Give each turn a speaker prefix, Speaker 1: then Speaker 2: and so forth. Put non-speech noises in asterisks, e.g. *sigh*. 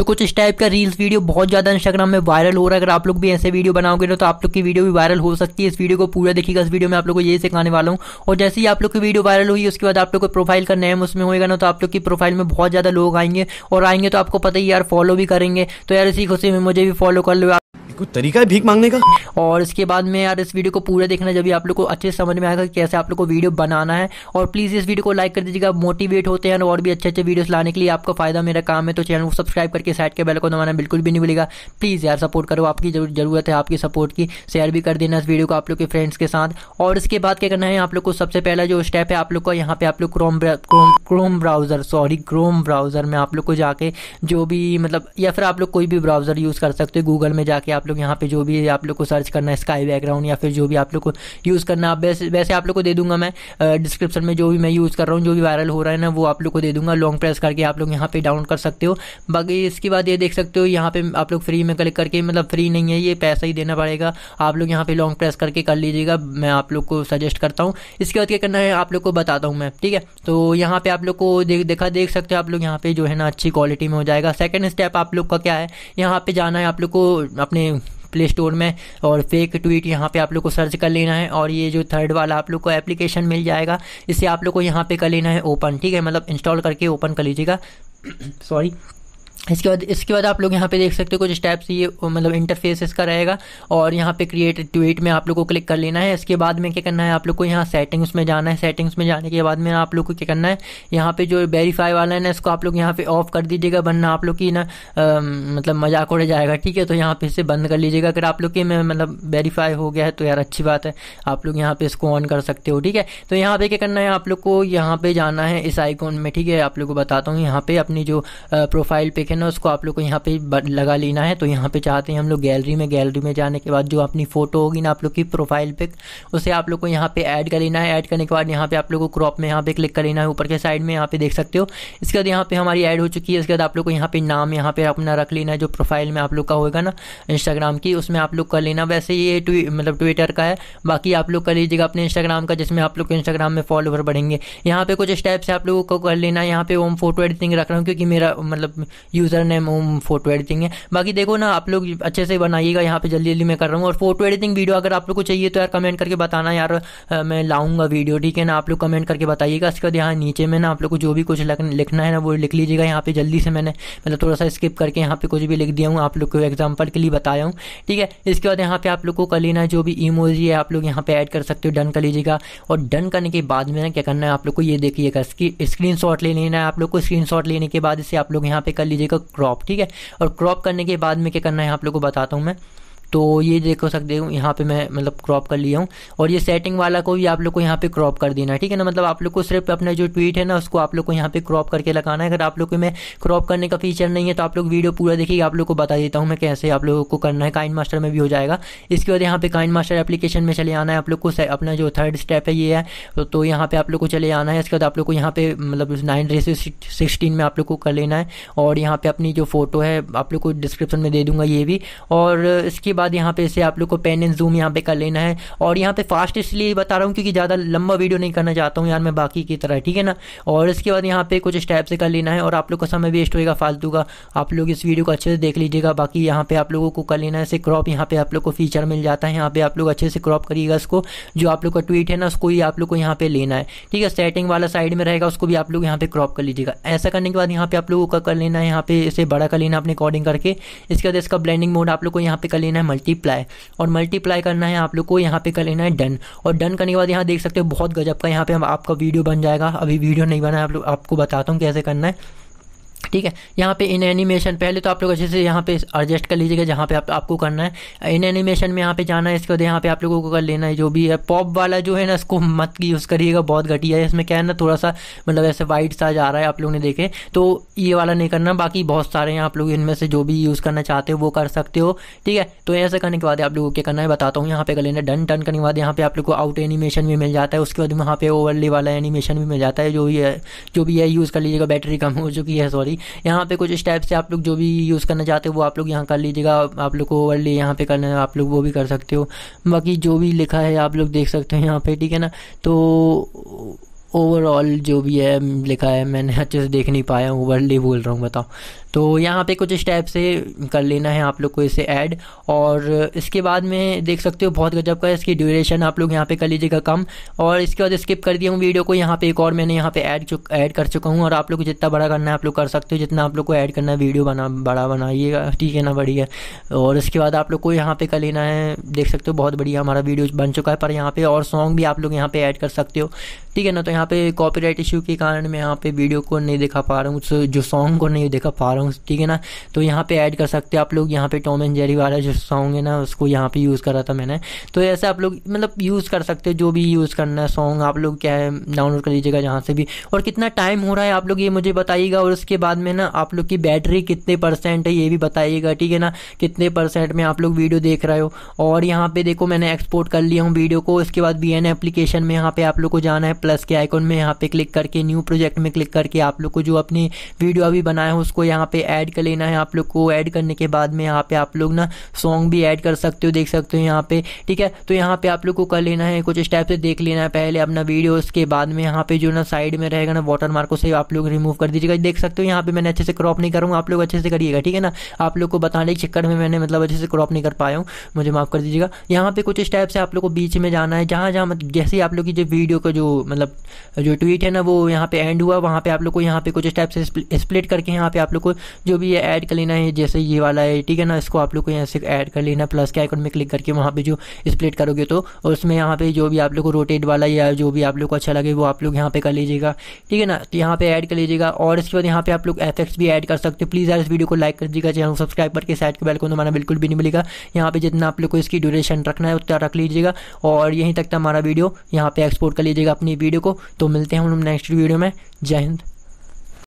Speaker 1: तो कुछ इस टाइप का रील्स वीडियो बहुत ज़्यादा इंस्टाग्राम में वायरल हो रहा है अगर आप लोग भी ऐसे वीडियो बनाओगे ना तो आप लोग की वीडियो भी वायरल हो सकती है इस वीडियो को पूरा देखिएगा इस वीडियो में आप लोग को यही सिखाने वाला हूँ और जैसे ही आप लोग की वीडियो वायरल हुई उसके बाद आप लोग को प्रोफाइल का नेम उसमें होएगा ना तो आप लोग की प्रोफाइल में बहुत ज़्यादा लोग आएंगे और आएंगे तो आपको पता ही यार फॉलो भी करेंगे तो यार इसी खुशी में मुझे भी फॉलो कर लो कोई तरीका है भीख मांगने का और इसके बाद में यार इस वीडियो को पूरा देखना जब भी आप लोग को अच्छे समझ में आएगा कि कैसे आप लोग को वीडियो बनाना है और प्लीज़ इस वीडियो को लाइक कर दीजिएगा मोटिवेट होते हैं और भी अच्छे अच्छे वीडियोस लाने के लिए आपका फायदा मेरा काम है तो चैनल को सब्सक्राइब करके साइड के बेल को दबाना बिल्कुल भी नहीं मिलेगा प्लीज़ यार सपोर्ट करो आपकी जरूरत है आपकी सपोर्ट की शेयर भी कर देना इस वीडियो को आप लोग के फ्रेंड्स के साथ और इसके बाद क्या करना है आप लोग को सबसे पहला जो स्टेप है आप लोग को यहाँ पे आप लोग Chrome Chrome browser sorry Chrome browser में आप लोग को जाके जो भी मतलब या फिर आप लोग कोई भी ब्राउज़र यूज़ कर सकते हो गूगल में जाके आप लोग यहाँ पे जो भी आप लोग को सर्च करना है स्काई बैकग्राउंड या फिर जो भी आप लोग को यूज़ करना आप वैसे वैसे आप लोग को दे दूंगा मैं डिस्क्रिप्शन में जो भी मैं यूज़ कर रहा हूँ जो भी वायरल हो रहा है ना वो आप लोग को दे दूंगा लॉन्ग प्रेस करके आप लोग यहाँ पे डाउनलोड कर सकते हो बाकी इसके बाद ये देख सकते हो यहाँ पे आप लोग फ्री में क्लिक करके मतलब फ्री नहीं है ये पैसा ही देना पड़ेगा आप लोग यहाँ पे लॉन्ग प्रेस करके कर लीजिएगा मैं आप लोग को सजेस्ट करता हूँ इसके बाद क्या करना है आप लोग को बताता हूँ मैं ठीक है तो यहाँ पे आप लोग को देख देखा देख सकते हो आप लोग यहाँ पे जो है ना अच्छी क्वालिटी में हो जाएगा सेकेंड स्टेप आप लोग का क्या है यहाँ पे जाना है आप लोग को अपने प्ले स्टोर में और फेक ट्वीट यहाँ पे आप लोग को सर्च कर लेना है और ये जो थर्ड वाला आप लोग को एप्लीकेशन मिल जाएगा इसे आप लोग को यहाँ पे कर लेना है ओपन ठीक है मतलब इंस्टॉल करके ओपन कर लीजिएगा सॉरी *coughs* इसके बाद इसके बाद आप लोग यहाँ पे देख सकते हो कुछ स्टेप्स ये मतलब इंटरफेस इसका रहेगा और यहाँ पे क्रिएट ट्वीट में आप लोग को क्लिक कर लेना है इसके बाद में क्या करना है आप लोग को यहाँ सेटिंग्स में जाना है सेटिंग्स में जाने के बाद में आप लोग को क्या करना है यहाँ पे जो वेरीफाई वाला है ना इसको आप लोग यहाँ पे ऑफ कर दीजिएगा वरना आप लोग की ना मतलब मजाक उड़ जाएगा ठीक है तो यहाँ पे इसे बंद कर लीजिएगा अगर आप लोग के मतलब वेरीफाई हो गया है तो यार अच्छी बात है आप लोग यहाँ पे इसको ऑन कर सकते हो ठीक है तो यहाँ पे क्या करना है आप लोग को यहाँ पे जाना है इस आईकॉन में ठीक है आप लोग को बताता हूँ यहाँ पे अपनी जो प्रोफाइल पे ना उसको आप लोग को यहाँ पे लगा लेना है तो यहाँ पे चाहते हैं हम लोग गैलरी में गैलरी में जाने के बाद जो अपनी फोटो होगी ना आप लोग की प्रोफाइल पे उसे आप लोग को यहाँ पे ऐड कर लेना है ऐड करने के बाद यहाँ पे आप लोग को क्रॉप में यहाँ पे क्लिक कर लेना है ऊपर के साइड में यहाँ पे देख सकते हो इसके बाद यहाँ पे हमारी ऐड हो चुकी है इसके बाद आप लोग को यहाँ पे नाम यहाँ पे अपना रख लेना है जो प्रोफाइल में आप लोग का होगा ना इंस्टाग्राम की उसमें आप लोग कर लेना वैसे ये मतलब ट्विटर का है बाकी आप लोग कर लीजिएगा अपने इंस्टाग्राम का जिसमें आप लोग को इंस्टाग्राम में फॉलोवर बढ़ेंगे यहाँ पे कुछ स्टेप्स है आप लोगों को कर लेना है यहाँ पे ओम फोटो एडिटिंग रख रहा हूँ क्योंकि मेरा मतलब username Om photo editing है बाकी देखो ना आप लोग अच्छे से बनाइएगा यहाँ पे जल्दी जल्दी मैं कर रहा हूँ और फोटो एडिटिंग वीडियो अगर आप लोग को चाहिए तो यार कमेंट करके बताना यार मैं लाऊंगा वीडियो ठीक है ना आप लोग कमेंट करके बताइएगा इसके बाद यहाँ नीचे में ना आप लोग को जो भी कुछ लिखना है ना वो लिख लीजिएगा यहाँ पे जल्दी से मैंने मतलब थोड़ा सा स्किप करके यहाँ पे कुछ भी लिख दिया हूँ आप लोग को एग्जाम्पल के लिए बताया हूँ ठीक है इसके बाद यहाँ पे आप लोग को कर लेना जो भी इमोजी है आप लोग यहाँ पे ऐड कर सकते हो डन कर लीजिएगा और डन करने के बाद में क्या करना है आप लोग को ये देखिएगा स्क्रीन शॉट ले लेना है आप लोग को स्क्रीन लेने के बाद इसे आप लोग यहाँ पे कर लीजिएगा का क्रॉप ठीक है और क्रॉप करने के बाद में क्या करना है आप लोग को बताता हूँ मैं तो ये देखो सकते हो यहाँ पे मैं मतलब क्रॉप कर लिया हूँ और ये सेटिंग वाला को भी आप लोग को यहाँ पे क्रॉप कर देना है ठीक है ना मतलब आप लोग को सिर्फ अपना जो ट्वीट है ना उसको आप लोग को यहाँ पे क्रॉप करके लगाना है अगर आप लोग को मैं क्रॉप करने का फीचर नहीं है तो आप लोग वीडियो पूरा देखिए आप लोग को बता देता हूँ मैं कैसे आप लोगों को करना है काइन मास्टर में भी हो जाएगा इसके बाद यहाँ पे काइन मास्टर एप्लीकेशन में चले आना है आप लोग को अपना जो थर्ड स्टेप है ये है तो यहाँ पे आप लोग को चले आना है इसके बाद आप लोग को यहाँ पे मतलब नाइन सिक्सटीन में आप लोग को कर लेना है और यहाँ पे अपनी जो फोटो है आप लोग को डिस्क्रिप्शन में दे दूंगा ये भी और इसके बाद यहाँ पे इसे आप लोग को पेन एंड जूम यहाँ पे कर लेना है और यहाँ पे फास्ट इसलिए बता रहा हूँ क्योंकि ज़्यादा लंबा वीडियो नहीं करना चाहता हूँ यार मैं बाकी की तरह ठीक है ना और इसके बाद यहाँ पे कुछ स्टेप से कर लेना है और आप लोग का समय वेस्ट होएगा फालतू का आप लोग इस वीडियो को अच्छे से देख लीजिएगा बाकी यहाँ पे आप लोगों को कर लेना है इसे क्रॉप यहाँ पे आप लोग को फीचर मिल जाता है यहाँ पे आप लोग अच्छे से क्रॉप करिएगा इसको जो आप लोग का ट्वीट है ना उसको ही आप लोग को यहाँ पे लेना है ठीक है सेटिंग वाला साइड में रहेगा उसको भी आप लोग यहाँ पे क्रॉप कर लीजिएगा ऐसा करने के बाद यहाँ पे आप लोगों का कर लेना है यहाँ पे इसे बड़ा कर लेना अपने अकॉर्डिंग करके इसके बाद इसका ब्लेंडिंग मोड आप लोग को यहाँ पे कर लेना है मल्टीप्लाई और मल्टीप्लाई करना है आप लोग को यहाँ पे कर लेना है डन और डन करने के बाद यहाँ देख सकते हो बहुत गजब का यहाँ पे आपका वीडियो बन जाएगा अभी वीडियो नहीं बना आप लोग आपको बताता हूँ कैसे करना है ठीक है यहाँ पे इन एनिमेशन पहले तो आप लोग अच्छे से यहाँ पे एडजस्ट कर लीजिएगा जहाँ पे आप, आपको करना है इन एनिमेशन में यहाँ पे जाना है इसके बाद यहाँ पे आप लोगों को कर लेना है जो भी है पॉप वाला जो है ना इसको मत यूज़ करिएगा बहुत घटिया है इसमें क्या है ना थोड़ा सा मतलब ऐसे वाइट सा जा रहा है आप लोग ने देखे तो ये वाला नहीं करना बाकी बहुत सारे हैं आप लोग इनमें से जो भी यूज़ करना चाहते हो वो कर सकते हो ठीक है तो ऐसे करने के बाद आप लोगों को क्या करना है बताता हूँ यहाँ पे कर लेना डन टन करने के बाद यहाँ पे आप लोग को आउट एनिमेशन भी मिल जाता है उसके बाद वहाँ पे ओवरली वाला एनिमेशन भी मिल जाता है जो भी है जो भी है यूज़ कर लीजिएगा बैटरी कम हो चुकी है सॉरी यहाँ पे कुछ इस टाइप से आप लोग जो भी यूज़ करना चाहते हो वो आप लोग यहाँ कर लीजिएगा आप लोग को ओवरली यहाँ पे करना है आप लोग वो भी कर सकते हो बाकी जो भी लिखा है आप लोग देख सकते हो यहाँ पे ठीक है ना तो ओवरऑल जो भी है लिखा है मैंने अच्छे से देख नहीं पाया ओवरली बोल रहा हूँ बताओ तो यहाँ पे कुछ स्टेप से कर लेना है आप लोग को इसे ऐड और इसके बाद में देख सकते हो बहुत गजब का इसकी ड्यूरेशन आप लोग यहाँ पे कर लीजिएगा कम और इसके बाद स्किप कर दिया हूँ वीडियो को यहाँ पे एक और मैंने यहाँ पे ऐड ऐड कर चुका हूँ और आप लोग जितना बड़ा करना है आप लोग कर सकते हो जितना आप लोग को ऐड करना है वीडियो बना बड़ा बनाइएगा ठीक है ना बढ़िया और इसके बाद आप लोग को यहाँ पे कर लेना है देख सकते हो बहुत बढ़िया हमारा वीडियो बन चुका है पर यहाँ पे और सॉन्ग भी आप लोग यहाँ पे ऐड कर सकते हो ठीक है ना तो यहाँ पे कॉपीराइट इशू के कारण मैं यहाँ पे वीडियो को नहीं दिखा पा रहा हूँ जो सॉन्ग को नहीं दिखा पा रहा रहा हूँ ठीक है ना तो यहाँ पे ऐड कर सकते हैं आप लोग यहाँ पे टॉम एंड जेरी वाला जो सॉन्ग है ना उसको यहाँ पे यूज़ करा था मैंने तो ऐसे आप लोग मतलब यूज़ कर सकते हैं जो भी यूज़ करना है सॉन्ग आप लोग क्या है डाउनलोड कर लीजिएगा जहाँ से भी और कितना टाइम हो रहा है आप लोग ये मुझे बताइएगा और उसके बाद में ना आप लोग की बैटरी कितने परसेंट है ये भी बताइएगा ठीक है ना कितने परसेंट में आप लोग वीडियो देख रहे हो और यहाँ पे देखो मैंने एक्सपोर्ट कर लिया हूँ वीडियो को उसके बाद बी एप्लीकेशन में यहाँ पे आप लोग को जाना है प्लस के आइकॉन में यहाँ पे क्लिक करके न्यू प्रोजेक्ट में क्लिक करके आप लोग को जो अपनी वीडियो अभी बनाए हो उसको यहाँ पे ऐड कर लेना है आप लोग को ऐड करने के बाद में यहाँ पे आप लोग ना सॉन्ग भी ऐड कर सकते हो देख सकते हो यहाँ पे ठीक है तो यहाँ पे आप लोग को कर लेना है कुछ स्टेप से देख लेना है पहले अपना वीडियो उसके बाद में यहाँ पे जो ना साइड में रहेगा ना वाटर मार्क उसे आप लोग रिमूव कर दीजिएगा देख सकते हो यहाँ पे मैंने अच्छे से क्रॉप नहीं करूँगा आप लोग अच्छे से करिएगा ठीक है ना आप लोग को बताने के चक्कर में मैंने मतलब अच्छे से क्रॉप नहीं कर पाया हूँ मुझे माफ़ कर दीजिएगा यहाँ पे कुछ स्टेप से आप लोग को बीच में जाना है जहाँ जहाँ जैसे आप लोग की जो वीडियो का जो मतलब जो ट्वीट है ना वो यहाँ पे एंड हुआ वहाँ पे आप लोग को यहाँ पे कुछ स्टेप से स्प्लिट करके यहाँ पे आप लोग को जो भी ये ऐड कर लेना है जैसे ये वाला है ठीक है ना इसको आप लोग को यहाँ से ऐड कर लेना प्लस के आइकन में क्लिक करके वहाँ पर जो स्प्लिट करोगे तो उसमें यहाँ पर जो भी आप लोग को रोटेट वाला या जो भी आप लोग को अच्छा लगे वो आप लोग यहाँ पर कर लीजिएगा ठीक है ना तो यहाँ पर ऐड कर लीजिएगा और इसके बाद यहाँ पर आप लोग एफेक्ट्स भी ऐड कर सकते हो प्लीज़ यार इस वीडियो को लाइक कर दीजिएगा चैनल सब्सक्राइब करके साइड के बैलकोन हमारा बिल्कुल भी नहीं मिलेगा यहाँ पर जितना आप लोग को इसकी ड्यूरेशन रखना है उतना रख लीजिएगा और यहीं तक हमारा वीडियो यहाँ पर एक्सपोर्ट कर लीजिएगा अपनी वीडियो को तो मिलते हैं हम नेक्स्ट वीडियो में जय हिंद